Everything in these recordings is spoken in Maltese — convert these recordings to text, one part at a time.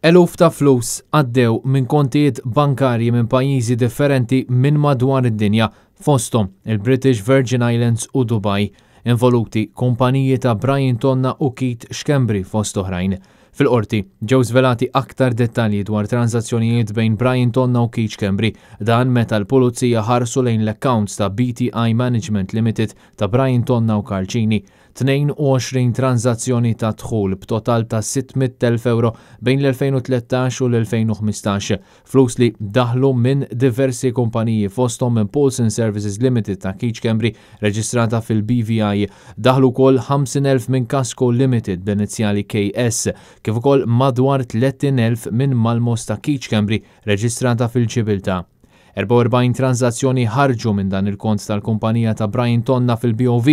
Eluf ta' flus għaddew minn kontijiet bankarji minn pajjiżi differenti minn madwar id-dinja fostom il-British Virgin Islands u Dubai, involuti kumpaniji ta' Brian Tonna u Kit Xkembri fost oħrajn. Fil-qorti, ġew zvelati aktar dettalji dwar tranzazzjonijiet bejn Brian Tonna u Kit Xkembri, dan meta l-pulizija ħarsu lejn l-accounts ta' BTI Management Limited ta' Brian Tonna u Karċini 22 tranzazzjoni ta' dħul b'total ta' 600.000 euro bejn l-2013 u l-2015, flus li daħlu minn diversi kumpaniji fostom minn Paulson Services Limited ta' Kiċ Kembri reġistrata fil-BVI, daħlu kol 50.000 minn Casco Limited b'inizjali KS, kif ukoll madwar 30.000 minn Malmos ta' Kiċ Kembri reġistrata fil-ċibilta. 44 transazzjoni ħarġu minn dan il-kont tal-kumpanija ta' Brian Tonna fil-BOV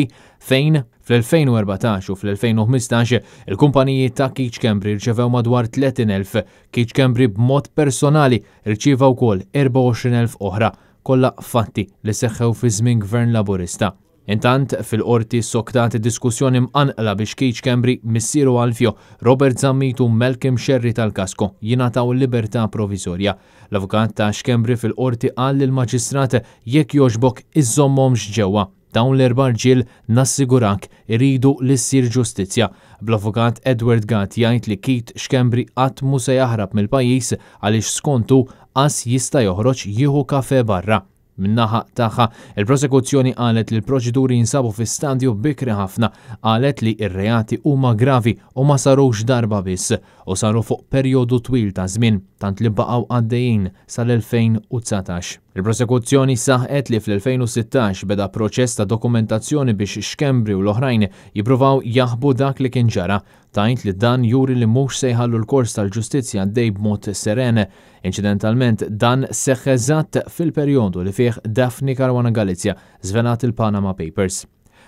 fejn fl-2014 u fl-2015 il-kumpaniji ta' Kiċ rċevew madwar 30.000, Kiċ Kembri b'mod personali rċivaw wkoll 24.000 oħra kolla fatti li seħħew fi żmien gvern laburista. Intant fil-qorti soktat diskussjoni mqanqla biex kieċ Kembri missiru għalfjo Robert Zammitu Melkem Sherry tal-Kasko jinataw libertà provizorja. L-avukat ta' Xkembri fil-qorti għall il-maġistrat jekk joġbok iżommomx ġewwa dawn l-erba ġil nassigurak iridu l issir ġustizja. Bl-avukat Edward Gatt jgħid li Kit xkembri għatmu se jaħrab mill-pajis għaliex skontu qas jista' joħroġ jieħu kafe barra. Minnaħa taħħa, il-prosekuzzjoni qalet li l-proċeduri jinsabu fi standju bikri ħafna, qalet li ir-reati huma gravi u ma sarux darba biss u saru fuq perjodu twil ta' żmien tant li baqgħu għaddejjin sal-2019. Il-prosekuzzjoni saħet li fl-2016 beda proċess ta' dokumentazzjoni biex xkembri u l-oħrajn jipruvaw jaħbu dak li kien ġara, tajnt li dan juri li mhux sejħallu l-kors tal-ġustizzja dej b'mod serene. Incidentalment dan seħħeżat fil-perjodu li fih Daphne Caruana Galizja zvenat il-Panama Papers.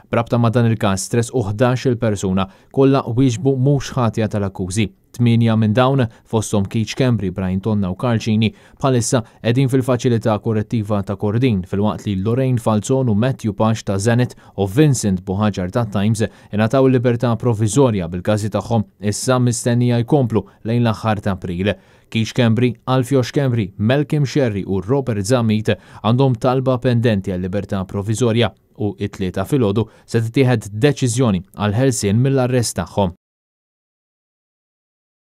Brabta ma' dan il-każ stress u 11 il-persuna kollha wieġbu mhux ħatja tal-akkużi. Tminja minn dawn fosthom Kiċ Kembri, Brian Tonna u Karċini bħalissa edin fil-faċilità korrettiva ta' Kordin fil-waqt li Lorraine Falzon u Matthew Pash ta' Zenit u Vincent Buħaġar ta' Times inataw libertà provizorja bil-każi tagħhom issa mistennija jkomplu lejn l-aħħar ta' April. Kiċ Kembri, Alfjosh Kembri, Malcolm Sherry u Robert Zamit għandhom talba pendenti għal libertà provizorja u it-tlieta filgħodu se titieħed deċiżjoni għal ħelsien mill-arrest tagħhom.